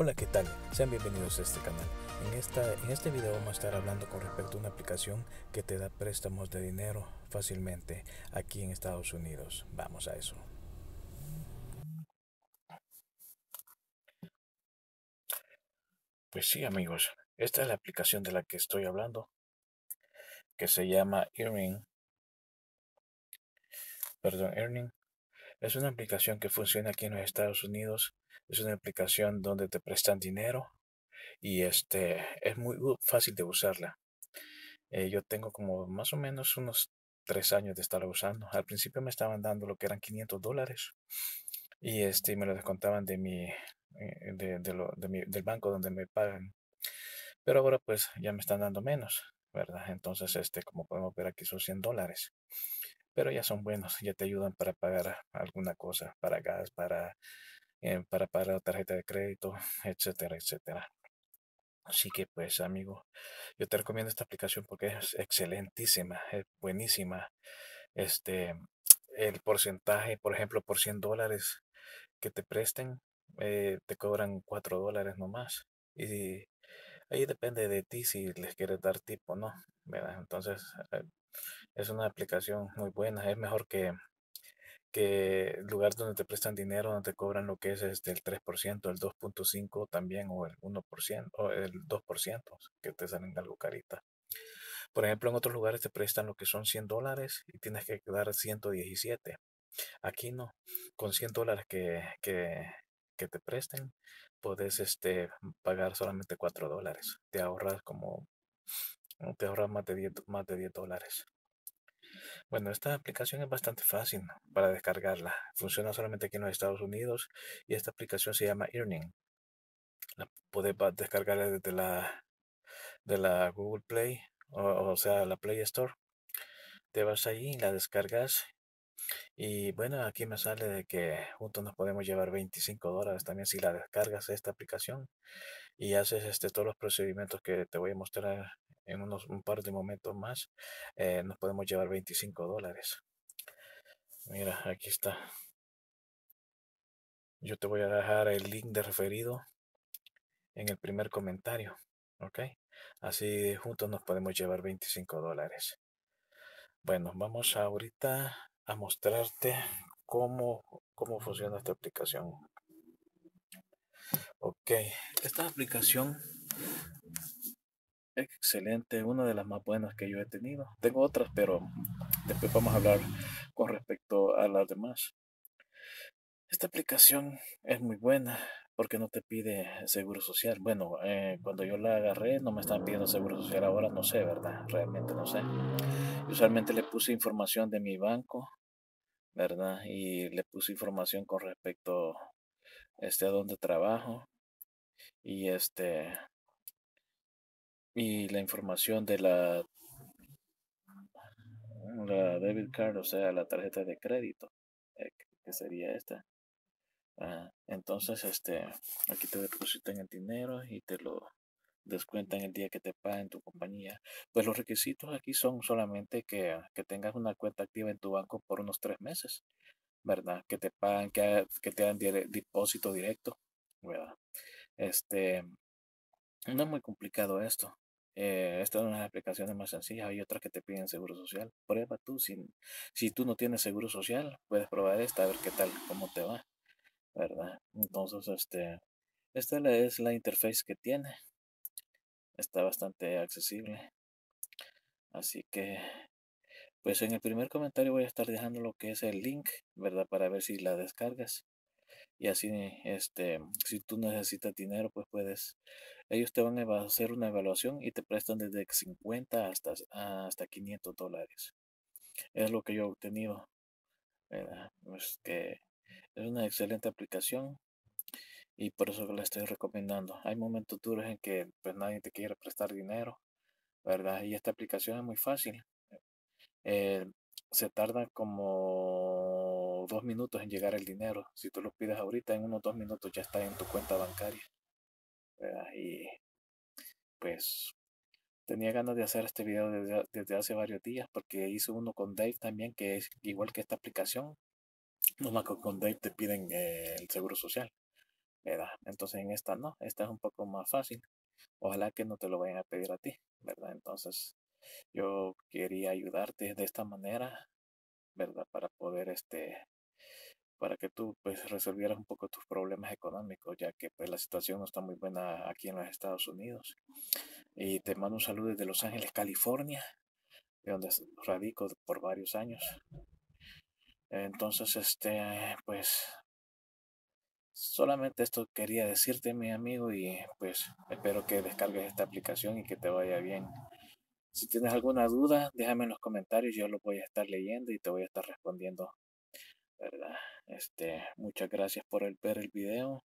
Hola, ¿qué tal? Sean bienvenidos a este canal. En, esta, en este video vamos a estar hablando con respecto a una aplicación que te da préstamos de dinero fácilmente aquí en Estados Unidos. Vamos a eso. Pues sí, amigos, esta es la aplicación de la que estoy hablando, que se llama Earning. Perdón, Earning. Es una aplicación que funciona aquí en los Estados Unidos. Es una aplicación donde te prestan dinero y este es muy fácil de usarla. Eh, yo tengo como más o menos unos tres años de estar usando. Al principio me estaban dando lo que eran 500 dólares y este me lo descontaban eh, de mi, del banco donde me pagan. Pero ahora pues ya me están dando menos, ¿verdad? Entonces, este, como podemos ver aquí son 100 dólares pero ya son buenos, ya te ayudan para pagar alguna cosa, para gas, para, eh, para pagar la tarjeta de crédito, etcétera, etcétera. Así que pues amigo, yo te recomiendo esta aplicación porque es excelentísima, es buenísima. Este, el porcentaje, por ejemplo, por 100 dólares que te presten, eh, te cobran 4 dólares nomás. Y ahí depende de ti si les quieres dar tipo o no. Entonces, eh, es una aplicación muy buena, es mejor que, que lugares donde te prestan dinero, donde te cobran lo que es este, el 3%, el 2.5% también, o el 1%, o el 2%, que te salen algo carita. Por ejemplo, en otros lugares te prestan lo que son 100 dólares y tienes que dar 117. Aquí no, con 100 dólares que, te presten, puedes este, pagar solamente 4 dólares. Te ahorras como, te ahorras más de 10, más de 10 dólares. Bueno, esta aplicación es bastante fácil para descargarla. Funciona solamente aquí en los Estados Unidos y esta aplicación se llama Earning. La puedes descargar desde la, de la Google Play, o, o sea, la Play Store. Te vas allí, la descargas y bueno, aquí me sale de que juntos nos podemos llevar 25 dólares también si la descargas esta aplicación y haces este, todos los procedimientos que te voy a mostrar en unos un par de momentos más eh, nos podemos llevar 25 dólares. Mira, aquí está. Yo te voy a dejar el link de referido en el primer comentario. ¿Ok? Así juntos nos podemos llevar 25 dólares. Bueno, vamos ahorita a mostrarte cómo, cómo funciona esta aplicación. Ok, esta aplicación Excelente, una de las más buenas que yo he tenido. Tengo otras, pero después vamos a hablar con respecto a las demás. Esta aplicación es muy buena porque no te pide seguro social. Bueno, eh, cuando yo la agarré no me están pidiendo seguro social, ahora no sé, ¿verdad? Realmente no sé. Usualmente le puse información de mi banco, ¿verdad? Y le puse información con respecto este, a dónde trabajo y este y la información de la, la debit card, o sea, la tarjeta de crédito, eh, que sería esta. Ah, entonces, este, aquí te depositan el dinero y te lo descuentan el día que te paguen tu compañía. Pues los requisitos aquí son solamente que, tengas una cuenta activa en tu banco por unos tres meses, ¿verdad? Que te pagan, que, te hagan depósito directo, Este, no es muy complicado esto. Eh, esta es una de las aplicaciones más sencillas. Hay otras que te piden seguro social. Prueba tú. Si, si tú no tienes seguro social, puedes probar esta a ver qué tal, cómo te va. ¿Verdad? Entonces, este, esta es la interface que tiene. Está bastante accesible. Así que, pues en el primer comentario voy a estar dejando lo que es el link, ¿verdad? Para ver si la descargas y así este si tú necesitas dinero pues puedes ellos te van a hacer una evaluación y te prestan desde 50 hasta hasta 500 dólares es lo que yo he obtenido que es una excelente aplicación y por eso la estoy recomendando hay momentos duros en que pues nadie te quiere prestar dinero verdad y esta aplicación es muy fácil eh, se tarda como dos minutos en llegar el dinero. Si tú lo pides ahorita, en unos dos minutos ya está en tu cuenta bancaria. ¿verdad? Y pues tenía ganas de hacer este video desde, hace varios días porque hice uno con Dave también, que es igual que esta aplicación. No con Dave te piden eh, el seguro social. ¿verdad? Entonces en esta no, esta es un poco más fácil. Ojalá que no te lo vayan a pedir a ti, ¿verdad? Entonces yo quería ayudarte de esta manera, ¿verdad? Para poder, este, para que tú, pues, resolvieras un poco tus problemas económicos, ya que, pues, la situación no está muy buena aquí en los Estados Unidos. Y te mando un saludo desde Los Ángeles, California, de donde radico por varios años. Entonces, este, pues, Solamente esto quería decirte, mi amigo, y pues espero que descargues esta aplicación y que te vaya bien si tienes alguna duda, déjame en los comentarios, yo los voy a estar leyendo y te voy a estar respondiendo. Este, muchas gracias por ver el video.